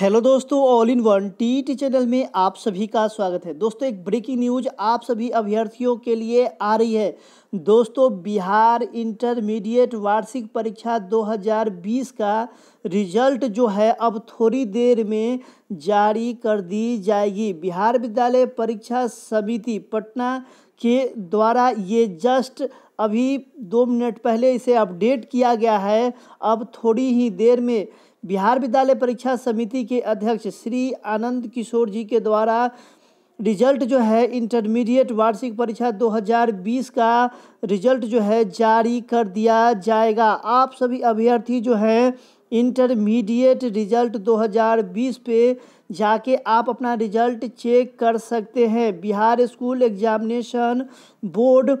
hello दोस्तों all in one T T channel में आप सभी का स्वागत है दोस्तों एक ब्रेकिंग न्यूज आप सभी अभ्यर्थियों के लिए आ रही है दोस्तों बिहार इंटरमीडिएट वार्षिक परीक्षा 2020 का रिजल्ट जो है अब थोड़ी देर में जारी कर दी जाएगी बिहार विद्यालय परीक्षा समिति पटना के द्वारा ये जस्ट अभी दो मिनट पहले इसे अपडेट किया गया है अब थोड़ी ही देर में बिहार विद्यालय परीक्षा समिति के अध्यक्ष श्री आनंद किशोर जी के द्वारा रिजल्ट जो है इंटरमीडिएट वार्षिक परीक्षा 2020 का रिजल्ट जो है जारी कर दिया जाएगा आप सभी अभ्यर्थी जो हैं इंटरमीडिएट रिजल्ट 2020 पे जाके आप अपना रिजल्ट चेक कर सकते हैं Bihar school examination board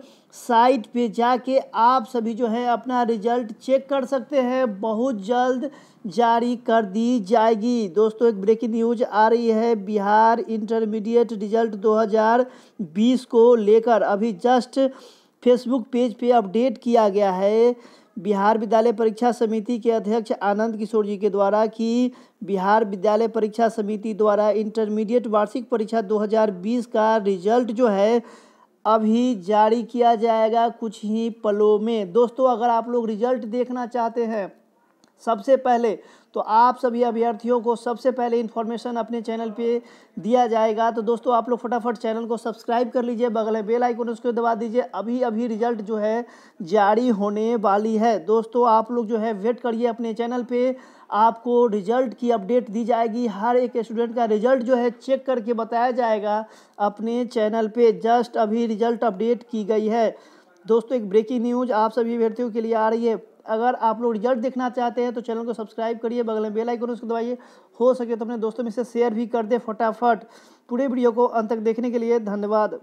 site पे जाके आप सभी जो है अपना रिजल्ट चेक कर सकते हैं बहुत जल्द जारी कर दी जाएगी दोस्तों एक ब्रेकिंग न्यूज आ रही है बिहार इंटरमीडिएट रिजल्ट 2020 को लेकर अभी जस्ट फेसबुक पेज पे अपडेट किया गया है बिहार विद्यालय परीक्षा समिति के अध्यक्ष आनंद किशोर जी के द्वारा कि बिहार विद्यालय परीक्षा समिति द्वारा इंटरमीडिएट वार्षिक परीक्षा 2020 का रिजल्ट जो है अभी जारी किया जाएगा कुछ ही पलों में दोस्तों अगर आप लोग रिजल्ट देखना चाहते हैं सबसे पहले तो आप सभी अभ्यर्थियों को सबसे पहले इन्फॉर्मेशन अपने चैनल पे दिया जाएगा तो दोस्तों आप लोग फटाफट चैनल को सब्सक्राइब कर लीजिए बगल में बेल आइकन उसको दबा दीजिए अभी अभी रिजल्ट जो है जारी होने वाली है दोस्तों आप लोग जो है वेट करिए अपने चैनल पे आपको रिजल्ट की अपडेट दी जाएगी हर एक स्टूडेंट का रिजल्ट जो है चेक करके बताया जाएगा अपने चैनल पर जस्ट अभी रिजल्ट अपडेट की गई है दोस्तों एक ब्रेकिंग न्यूज़ आप सभी अभ्यर्थियों के लिए आ रही है अगर आप लोग रिजल्ट देखना चाहते हैं तो चैनल को सब्सक्राइब करिए बगल में बेल आइकन उसको दबाइए हो सके तो अपने दोस्तों में से शेयर भी कर दे फटाफट पूरे वीडियो को अंत तक देखने के लिए धन्यवाद